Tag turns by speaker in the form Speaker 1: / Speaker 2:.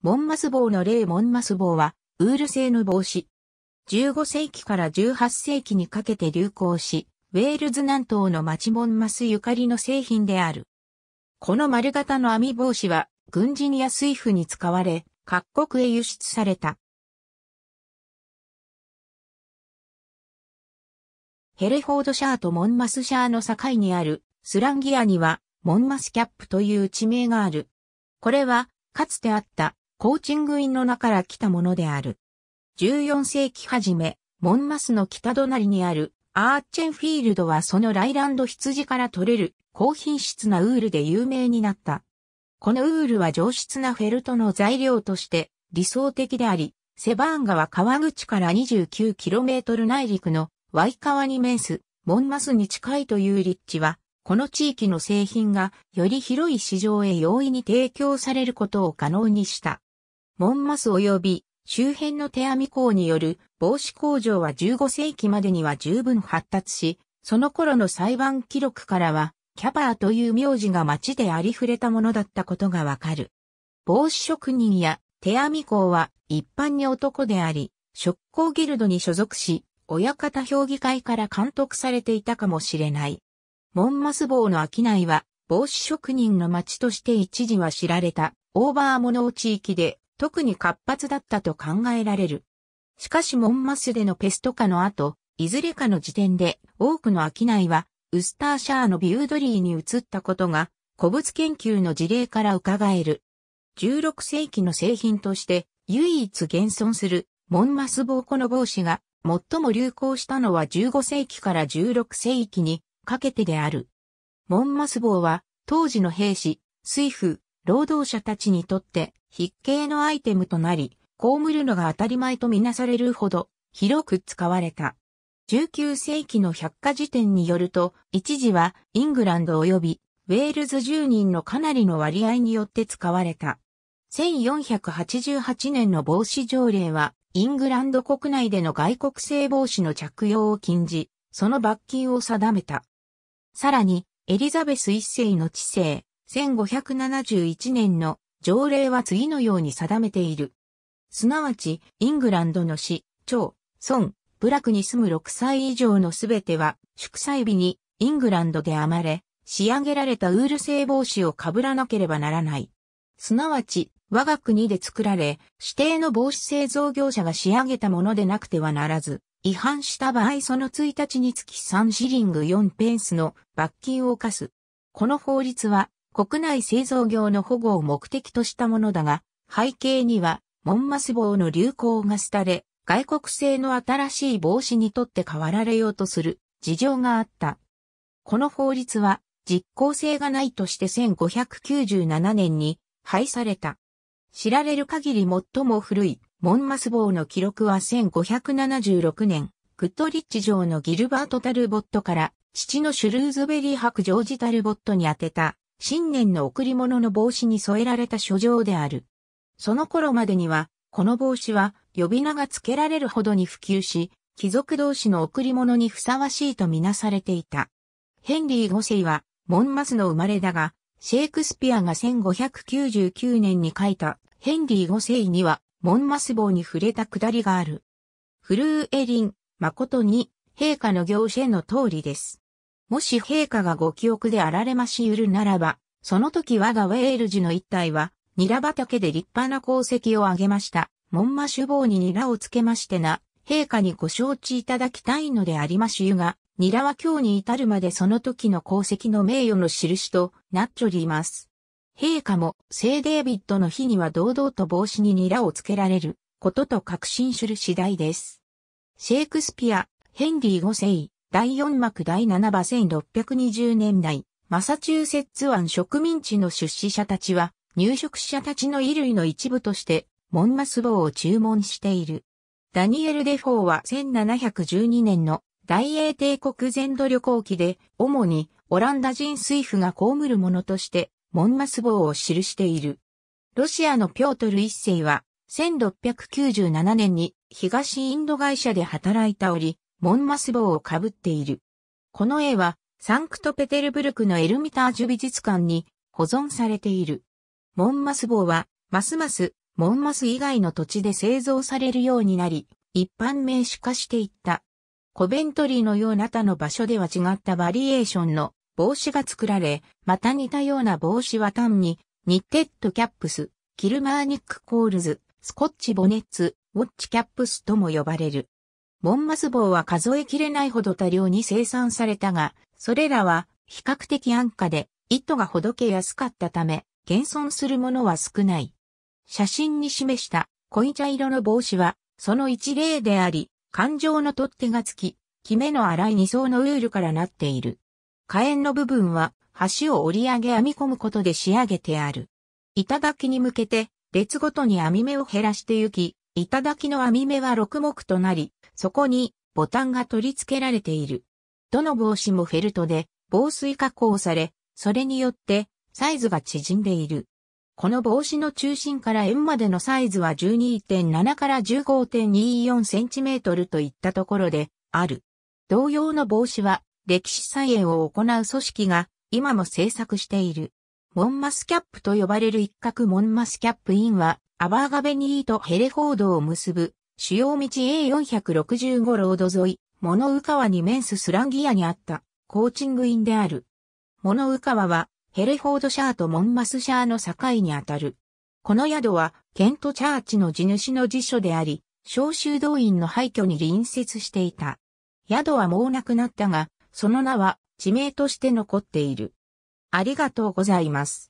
Speaker 1: モンマス棒の例モンマス棒は、ウール製の帽子。15世紀から18世紀にかけて流行し、ウェールズ南東の町モンマスゆかりの製品である。この丸型の網帽子は、軍人や水夫に使われ、各国へ輸出された。ヘレフォードシャーとモンマスシャーの境にあるスランギアにはモンマスキャップという地名がある。これはかつてあったコーチングインの名から来たものである。14世紀初め、モンマスの北隣にあるアーチェンフィールドはそのライランド羊から取れる高品質なウールで有名になった。このウールは上質なフェルトの材料として理想的であり、セバーン川川口から 29km 内陸のワイ川に面すモンマスに近いという立地は、この地域の製品がより広い市場へ容易に提供されることを可能にした。モンマス及び周辺の手編み工による帽子工場は15世紀までには十分発達し、その頃の裁判記録からは、キャパーという名字が町でありふれたものだったことがわかる。帽子職人や手編み工は一般に男であり、職工ギルドに所属し、親方評議会から監督されていたかもしれない。モンマス帽の商いは、帽子職人の町として一時は知られた、オーバーモノー地域で特に活発だったと考えられる。しかしモンマスでのペスト化の後、いずれかの時点で多くの商いはウスターシャーのビュードリーに移ったことが古物研究の事例から伺える。16世紀の製品として唯一現存するモンマス帽子の帽子が最も流行したのは15世紀から16世紀にかけてである。モンマス帽は当時の兵士、水夫、労働者たちにとって筆形のアイテムとなり、被るのが当たり前とみなされるほど広く使われた。19世紀の百科事典によると、一時はイングランド及びウェールズ住人のかなりの割合によって使われた。1488年の防止条例は、イングランド国内での外国製防止の着用を禁じ、その罰金を定めた。さらに、エリザベス一世の治世、1571年の条例は次のように定めている。すなわち、イングランドの市、町、村、部落に住む6歳以上のすべては、祝祭日にイングランドで編まれ、仕上げられたウール製帽子を被らなければならない。すなわち、我が国で作られ、指定の帽子製造業者が仕上げたものでなくてはならず、違反した場合その1日につき3シリング4ペンスの罰金を課す。この法律は国内製造業の保護を目的としたものだが、背景には、モンマス帽の流行が廃れ、外国製の新しい帽子にとって変わられようとする事情があった。この法律は実効性がないとして1597年に廃された。知られる限り最も古いモンマス帽の記録は1576年、グッドリッチ城のギルバート・タルボットから父のシュルーズベリー白ジョージ・タルボットに宛てた新年の贈り物の帽子に添えられた書状である。その頃までには、この帽子は呼び名が付けられるほどに普及し、貴族同士の贈り物にふさわしいとみなされていた。ヘンリー5世は、モンマスの生まれだが、シェイクスピアが1599年に書いたヘンリー5世には、モンマス棒に触れたくだりがある。フルーエリン、誠に、陛下の行事への通りです。もし陛下がご記憶であられましゆるならば、その時我がウェールジの一体は、ニラ畑で立派な功績をあげました。門馬首謀にニラをつけましてな、陛下にご承知いただきたいのでありましゆが、ニラは今日に至るまでその時の功績の名誉の印となっちょります。陛下も聖デービッドの日には堂々と帽子にニラをつけられることと確信する次第です。シェイクスピア、ヘンリー5世、第4幕第7場1620年代、マサチューセッツ湾植民地の出資者たちは、入植者たちの衣類の一部として、モンマス帽を注文している。ダニエル・デフォーは1712年の大英帝国全土旅行記で、主にオランダ人水夫が被るものとして、モンマス帽を記している。ロシアのピョートル一世は、1697年に東インド会社で働いたおり、モンマス帽をかぶっている。この絵は、サンクトペテルブルクのエルミタージュ美術館に保存されている。モンマス帽は、ますます、モンマス以外の土地で製造されるようになり、一般名詞化していった。コベントリーのような他の場所では違ったバリエーションの帽子が作られ、また似たような帽子は単に、ニッテッドキャップス、キルマーニックコールズ、スコッチボネッツ、ウォッチキャップスとも呼ばれる。モンマス棒は数えきれないほど多量に生産されたが、それらは比較的安価で、糸がほどけやすかったため、現存するものは少ない。写真に示した濃茶色の帽子は、その一例であり、感情の取っ手がつき、キメの粗い二層のウールからなっている。火炎の部分は、端を折り上げ編み込むことで仕上げてある。頂に向けて、列ごとに編み目を減らしてゆき、頂の編み目は六目となり、そこにボタンが取り付けられている。どの帽子もフェルトで防水加工され、それによってサイズが縮んでいる。この帽子の中心から円までのサイズは12.7から15.24センチメートルといったところである。同様の帽子は歴史再演を行う組織が今も制作している。モンマスキャップと呼ばれる一角モンマスキャップインはアバーガベニーとヘレフォードを結ぶ主要道 A465 ロード沿い、モウカ川に面すスランギアにあったコーチング院である。モウカ川はヘレフォードシャーとモンマスシャーの境にあたる。この宿はケントチャーチの地主の辞書であり、召集動員の廃墟に隣接していた。宿はもうなくなったが、その名は地名として残っている。ありがとうございます。